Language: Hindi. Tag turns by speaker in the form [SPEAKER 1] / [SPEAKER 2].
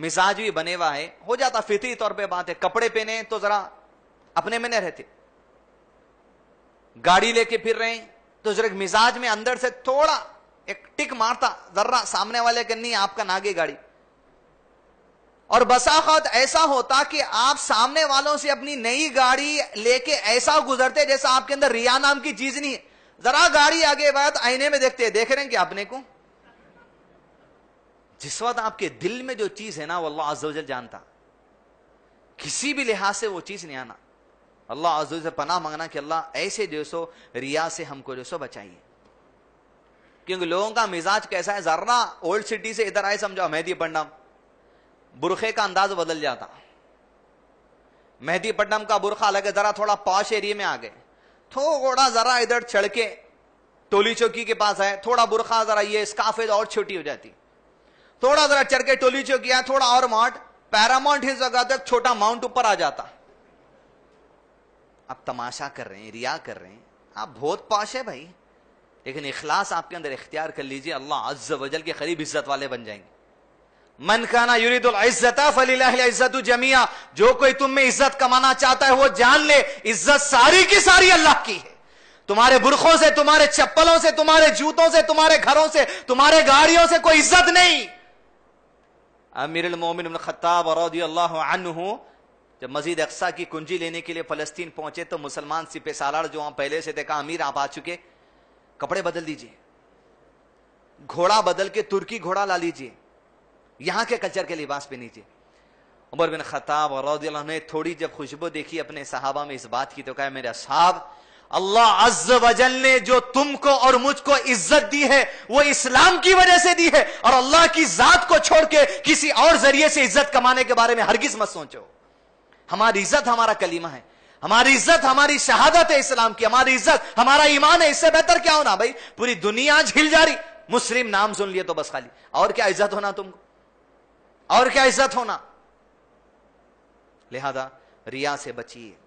[SPEAKER 1] मिजाज भी बने हुआ है हो जाता फितरी तौर पे बात है कपड़े पहने तो जरा अपने में न रहते गाड़ी लेके फिर रहे तो जरा मिजाज में अंदर से थोड़ा एक टिक मारता जर्रा सामने वाले के नहीं आपका नागे गाड़ी और बसाखत ऐसा होता कि आप सामने वालों से अपनी नई गाड़ी लेके ऐसा गुजरते जैसा आपके अंदर रिया नाम की चीज नहीं है जरा गाड़ी आगे बढ़ा आईने में देखते हैं देख रहे हैं कि आपने को जिस वक्त आपके दिल में जो चीज है ना वो अल्लाह अजल जानता किसी भी लिहाज से वो चीज नहीं आना अल्लाह अजल से पनाह मांगना कि अल्लाह ऐसे जो सो रिया से हमको जो सो बचाइए क्योंकि लोगों का मिजाज कैसा है जर्रा ओल्ड सिटी से इधर आए समझो मेहदीपट्टनम बुरखे का अंदाज बदल जाता मेहदीपट्टनम का बुरखा अलग है जरा थोड़ा पॉश एरिए में आ गए थोड़ा जरा इधर चढ़ के टोली चौकी के पास आए थोड़ा बुरखा जरा ये स्काफेज और छोटी हो जाती थोड़ा जरा चढ़ के टोली चो किया थोड़ा और माउंट पैरामाउंट ही जगह तक छोटा माउंट ऊपर आ जाता आप तमाशा कर रहे हैं रिया कर रहे हैं आप बहुत पाश है भाई लेकिन इखलास आपके अंदर इख्तियार कर लीजिए अल्लाह अज्ज वजल के करीब इज्जत वाले बन जाएंगे मन खाना युरीदुल्जता फलीजत जमिया जो कोई तुम में इज्जत कमाना चाहता है वो जान ले इज्जत सारी की सारी अल्लाह की है तुम्हारे बुरखों से तुम्हारे चप्पलों से तुम्हारे जूतों से तुम्हारे घरों से तुम्हारे गाड़ियों से कोई इज्जत नहीं अमीर मोमिन खत्ताब रौदी जब मजीद अक्सा की कुंजी लेने के लिए फलस्तीन पहुंचे तो मुसलमान सिपे सालार जो वहां पहले से देखा अमीर आप आ चुके कपड़े बदल दीजिए घोड़ा बदल के तुर्की घोड़ा ला लीजिए यहां के कल्चर के लिबास पे लीजिए उमर बिन खताब और ने थोड़ी जब खुशबू देखी अपने साहबा में इस बात की तो कहा मेरे साहब अल्लाह अज वजल ने जो तुमको और मुझको इज्जत दी है वो इस्लाम की वजह से दी है और अल्लाह की जात को छोड़ के किसी और जरिए से इज्जत कमाने के बारे में हरगिज मत सोचो हमारी इज्जत हमारा कलीमा है हमारी इज्जत हमारी शहादत है इस्लाम की हमारी इज्जत हमारा ईमान है इससे बेहतर क्या होना भाई पूरी दुनिया आज हिल जा रही मुस्लिम नाम सुन लिए तो बस खाली और क्या इज्जत होना तुमको और क्या इज्जत होना लिहाजा रिया से बचिए